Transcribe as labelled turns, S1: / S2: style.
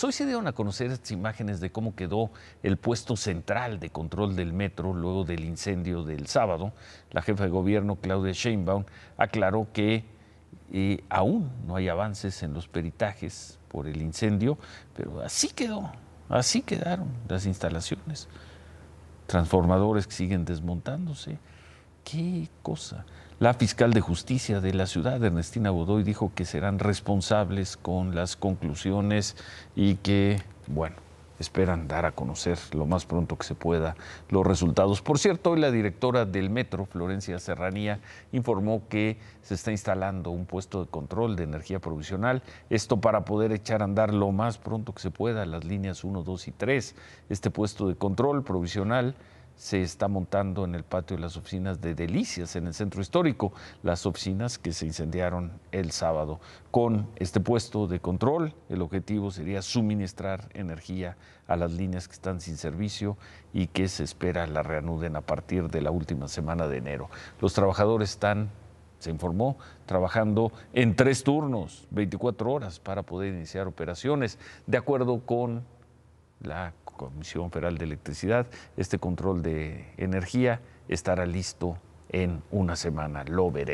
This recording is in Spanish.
S1: Pues hoy se dieron a conocer estas imágenes de cómo quedó el puesto central de control del metro luego del incendio del sábado. La jefa de gobierno, Claudia Sheinbaum, aclaró que eh, aún no hay avances en los peritajes por el incendio, pero así quedó, así quedaron las instalaciones. Transformadores que siguen desmontándose, ¿Qué cosa? La fiscal de justicia de la ciudad, Ernestina Godoy, dijo que serán responsables con las conclusiones y que, bueno, esperan dar a conocer lo más pronto que se pueda los resultados. Por cierto, hoy la directora del metro, Florencia Serranía, informó que se está instalando un puesto de control de energía provisional, esto para poder echar a andar lo más pronto que se pueda las líneas 1, 2 y 3. Este puesto de control provisional se está montando en el patio de las oficinas de Delicias, en el centro histórico, las oficinas que se incendiaron el sábado. Con este puesto de control, el objetivo sería suministrar energía a las líneas que están sin servicio y que se espera la reanuden a partir de la última semana de enero. Los trabajadores están, se informó, trabajando en tres turnos, 24 horas, para poder iniciar operaciones, de acuerdo con la Comisión Federal de Electricidad, este control de energía estará listo en una semana. Lo veremos.